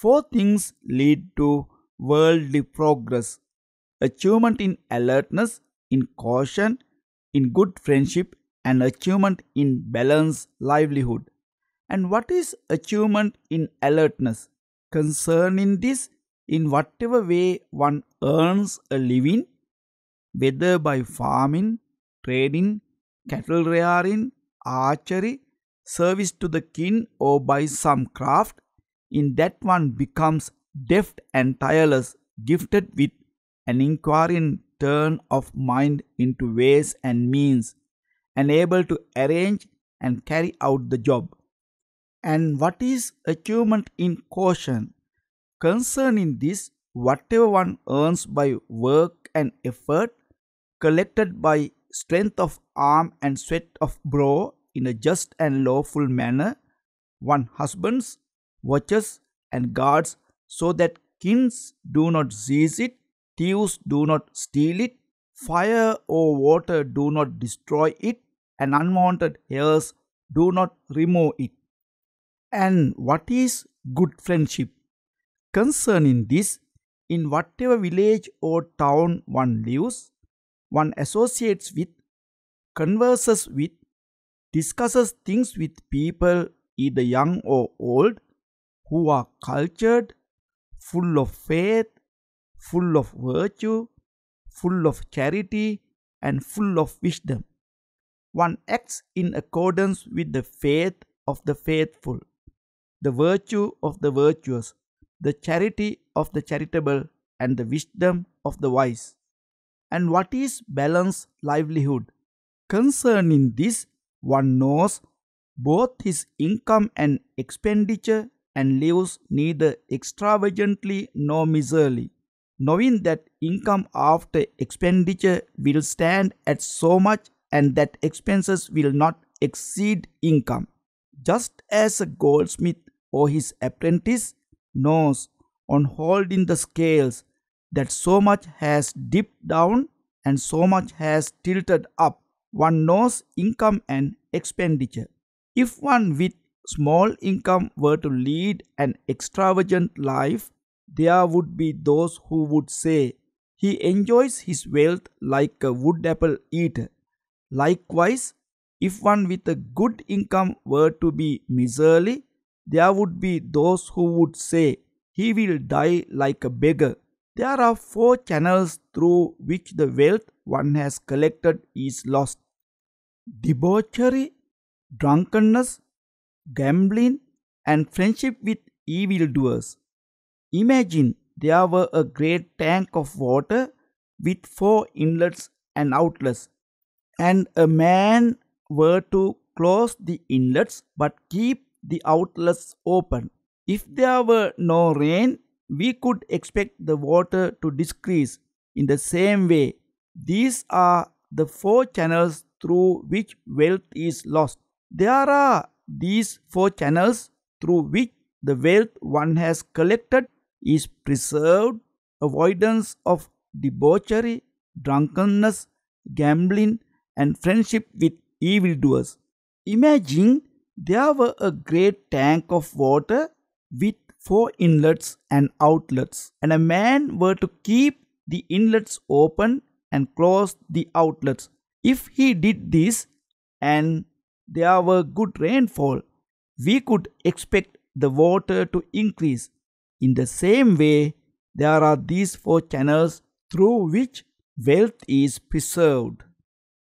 Four things lead to worldly progress achievement in alertness, in caution, in good friendship, and achievement in balanced livelihood. And what is achievement in alertness? Concerning this, in whatever way one earns a living, whether by farming, trading, cattle rearing, archery, service to the kin, or by some craft, in that one becomes deft and tireless, gifted with an inquiring turn of mind into ways and means, and able to arrange and carry out the job. And what is achievement in caution? Concerning this, whatever one earns by work and effort, collected by strength of arm and sweat of brow in a just and lawful manner, one husbands watches and guards so that kings do not seize it, thieves do not steal it, fire or water do not destroy it, and unwanted heirs do not remove it. And what is good friendship? Concerning this, in whatever village or town one lives, one associates with, converses with, discusses things with people either young or old, who are cultured, full of faith, full of virtue, full of charity, and full of wisdom. One acts in accordance with the faith of the faithful, the virtue of the virtuous, the charity of the charitable, and the wisdom of the wise. And what is balanced livelihood? Concerning this, one knows both his income and expenditure and lives neither extravagantly nor miserly, knowing that income after expenditure will stand at so much and that expenses will not exceed income. Just as a goldsmith or his apprentice knows on holding the scales that so much has dipped down and so much has tilted up, one knows income and expenditure. If one with small income were to lead an extravagant life, there would be those who would say, He enjoys his wealth like a wood apple eater. Likewise, if one with a good income were to be miserly, there would be those who would say, He will die like a beggar. There are four channels through which the wealth one has collected is lost debauchery, drunkenness, gambling, and friendship with evildoers. Imagine there were a great tank of water with four inlets and outlets, and a man were to close the inlets but keep the outlets open. If there were no rain, we could expect the water to decrease. In the same way, these are the four channels through which wealth is lost. There are these four channels through which the wealth one has collected is preserved, avoidance of debauchery, drunkenness, gambling, and friendship with evildoers. Imagine there were a great tank of water with four inlets and outlets, and a man were to keep the inlets open and close the outlets. If he did this and there were good rainfall, we could expect the water to increase. In the same way, there are these four channels through which wealth is preserved.